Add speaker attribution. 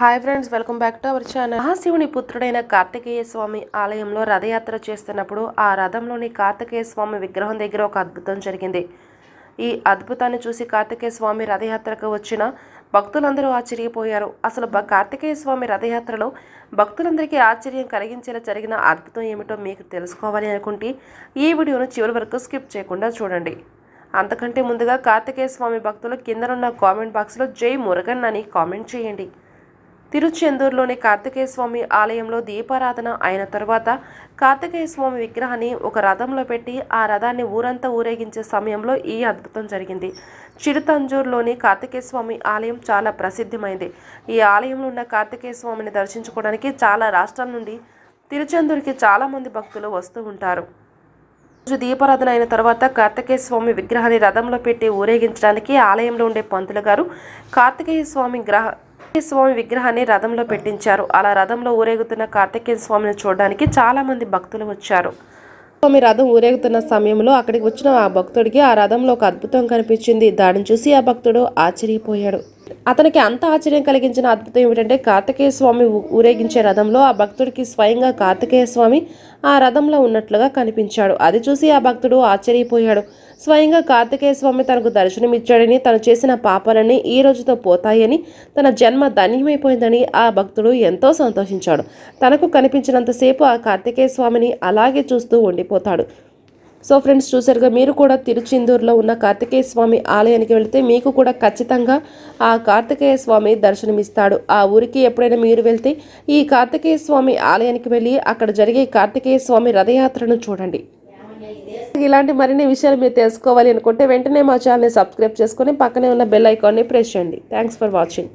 Speaker 1: hi friends welcome back to our channel మహాశివుని పుత్రుడైన కార్తికేయ స్వామి ఆలయంలో రథయాత్ర చేస్తున్నప్పుడు ఆ రథంలోని కార్తికేయ స్వామి విగ్రహం దగ్గర ఒక అద్భుతం జరిగింది ఈ అద్భుతాన్ని చూసి కార్తికేయ స్వామి రథయాత్రకు వచ్చిన భక్తులందరూ ఆశ్చర్యపోయారు అసలు కార్తికేయ స్వామి రథయాత్రలో భక్తులందరికీ ఆశ్చర్యం కలిగించేలా జరిగిన అద్భుతం ఏమిటో మీకు తెలుసుకోవాలి అనుకుంటే ఈ వీడియోను చివరి వరకు స్కిప్ చేయకుండా చూడండి అంతకంటే ముందుగా కార్తికేయ స్వామి భక్తులు కిందనున్న కామెంట్ బాక్స్లో జై మురుగన్ అని కామెంట్ చేయండి తిరుచెందూరులోని కార్తికేయ స్వామి ఆలయంలో దీపారాధన అయిన తరువాత కార్తికేయ స్వామి విగ్రహాన్ని ఒక రథంలో పెట్టి ఆ రథాన్ని ఊరంతా ఊరేగించే సమయంలో ఈ అద్భుతం జరిగింది చిరుతంజూరులోని కార్తికేయ స్వామి ఆలయం చాలా ప్రసిద్ధమైంది ఈ ఆలయంలో ఉన్న కార్తికేయ స్వామిని దర్శించుకోవడానికి చాలా రాష్ట్రాల నుండి తిరుచెందూరుకి చాలామంది భక్తులు వస్తూ ఉంటారు రోజు దీపారాధన అయిన తర్వాత కార్తికేయ స్వామి విగ్రహాన్ని రథంలో పెట్టి ఊరేగించడానికి ఆలయంలో ఉండే పంతులు గారు కార్తికేయ స్వామి గ్రహ స్వామి విగ్రహాన్ని రథంలో పెట్టించారు అలా రథంలో ఊరేగుతున్న కార్తికేయ స్వామిని చూడడానికి మంది భక్తులు వచ్చారు స్వామి రథం ఊరేగుతున్న సమయంలో అక్కడికి వచ్చిన ఆ భక్తుడికి ఆ రథంలో ఒక అద్భుతం కనిపించింది దాన్ని చూసి ఆ భక్తుడు ఆశ్చర్యపోయాడు అతనికి అంత ఆశ్చర్యం కలిగించిన అద్భుతం ఏమిటంటే కార్తికేయ స్వామి ఊరేగించే రథంలో ఆ భక్తుడికి స్వయంగా కార్తికేయ స్వామి ఆ రథంలో ఉన్నట్లుగా కనిపించాడు అది చూసి ఆ భక్తుడు ఆశ్చర్యపోయాడు స్వయంగా కార్తికేయ స్వామి తనకు దర్శనమిచ్చాడని తను చేసిన పాపాలన్నీ ఈ రోజుతో పోతాయని తన జన్మ ధన్యమైపోయిందని ఆ భక్తుడు ఎంతో సంతోషించాడు తనకు కనిపించినంతసేపు ఆ కార్తికేయ స్వామిని అలాగే చూస్తూ ఉండిపోతాడు సో ఫ్రెండ్స్ చూసారుగా మీరు కూడా తిరుచెందూరులో ఉన్న కార్తికేయ స్వామి ఆలయానికి వెళితే మీకు కూడా ఖచ్చితంగా ఆ కార్తికేయ స్వామి దర్శనమిస్తాడు ఆ ఊరికి ఎప్పుడైనా మీరు వెళ్తే ఈ కార్తికేయ స్వామి ఆలయానికి వెళ్ళి అక్కడ జరిగే కార్తికేయ స్వామి రథయాత్రను చూడండి ఇలాంటి మరిన్ని విషయాలు మీరు తెలుసుకోవాలి అనుకుంటే వెంటనే మా ఛానల్ని సబ్స్క్రైబ్ చేసుకొని పక్కనే ఉన్న బెల్ ఐకాన్ని ప్రెస్ చేయండి థ్యాంక్స్ ఫర్ వాచింగ్